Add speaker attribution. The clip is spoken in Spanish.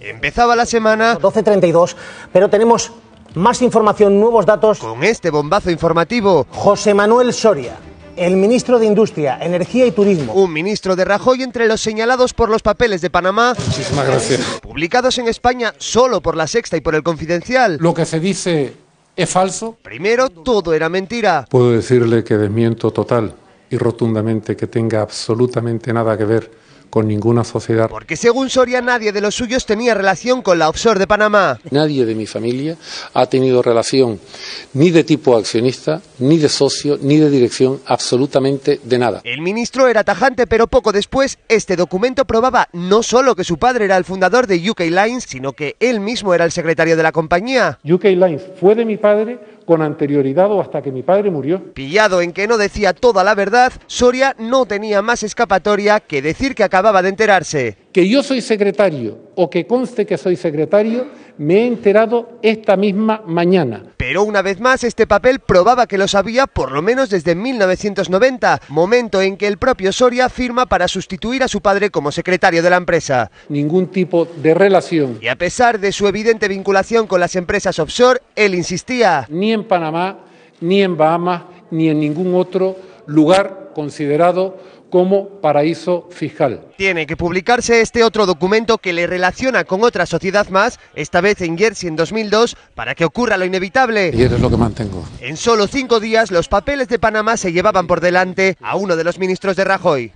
Speaker 1: Empezaba la semana 12.32, pero tenemos más información, nuevos datos. Con este bombazo informativo, José Manuel Soria. El ministro de Industria, Energía y Turismo. Un ministro de Rajoy entre los señalados por los papeles de Panamá. Muchísimas gracias. Publicados en España solo por la Sexta y por el Confidencial. Lo que se dice es falso. Primero, todo era mentira.
Speaker 2: Puedo decirle que desmiento total y rotundamente que tenga absolutamente nada que ver con ninguna sociedad.
Speaker 1: Porque según Soria nadie de los
Speaker 3: suyos tenía relación con la offshore de Panamá. Nadie de mi familia ha tenido relación ni de tipo accionista, ni de socio, ni de dirección, absolutamente de nada. El
Speaker 1: ministro era tajante, pero poco
Speaker 3: después este documento probaba no solo que su padre era el fundador
Speaker 1: de UK Lines, sino que él mismo era el secretario de la compañía. UK Lines fue de mi padre con anterioridad o hasta que mi padre murió. Pillado en que no decía toda la verdad, Soria
Speaker 3: no tenía más escapatoria que decir que acababa de enterarse. Que yo soy secretario o que conste que soy secretario, me he enterado esta misma mañana. Pero
Speaker 1: una vez más este papel probaba que lo sabía por lo menos desde 1990, momento en que el propio Soria firma para sustituir a su padre como secretario de la empresa. Ningún tipo
Speaker 3: de relación. Y a pesar de su evidente vinculación con las empresas offshore, él insistía. Ni en Panamá, ni en Bahamas, ni en ningún otro lugar considerado como paraíso fiscal. Tiene que publicarse este otro documento que le
Speaker 1: relaciona con otra sociedad más, esta vez en Jersey en 2002, para que ocurra lo inevitable. Y es lo que mantengo. En solo cinco días, los papeles de Panamá se llevaban por delante a uno de los ministros de Rajoy.